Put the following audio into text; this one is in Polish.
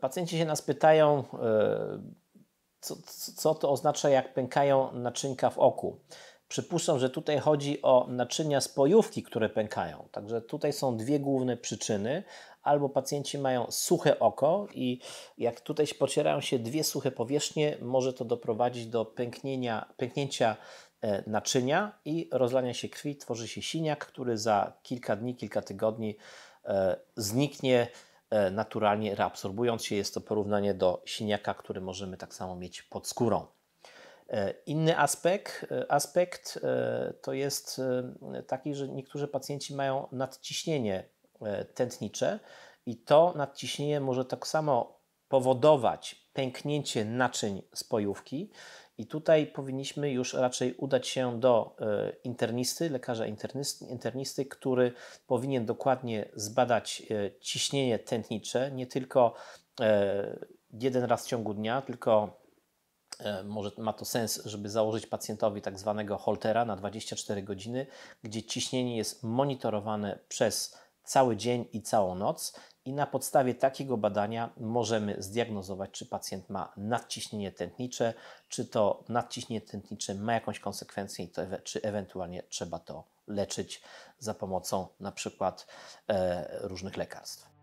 Pacjenci się nas pytają, e, co, co to oznacza, jak pękają naczynka w oku. Przypuszczam, że tutaj chodzi o naczynia spojówki, które pękają. Także tutaj są dwie główne przyczyny. Albo pacjenci mają suche oko i jak tutaj pocierają się dwie suche powierzchnie, może to doprowadzić do pęknienia, pęknięcia e, naczynia i rozlania się krwi. Tworzy się siniak, który za kilka dni, kilka tygodni e, zniknie E, naturalnie reabsorbując się. Jest to porównanie do siniaka, który możemy tak samo mieć pod skórą. E, inny aspekt, e, aspekt to jest taki, że niektórzy pacjenci mają nadciśnienie tętnicze i to nadciśnienie może tak samo powodować pęknięcie naczyń spojówki. I tutaj powinniśmy już raczej udać się do e, internisty, lekarza internisty, internisty, który powinien dokładnie zbadać e, ciśnienie tętnicze, nie tylko e, jeden raz w ciągu dnia, tylko może ma to sens, żeby założyć pacjentowi tak zwanego holtera na 24 godziny, gdzie ciśnienie jest monitorowane przez cały dzień i całą noc i na podstawie takiego badania możemy zdiagnozować, czy pacjent ma nadciśnienie tętnicze, czy to nadciśnienie tętnicze ma jakąś konsekwencję i to, czy ewentualnie trzeba to leczyć za pomocą na przykład e, różnych lekarstw.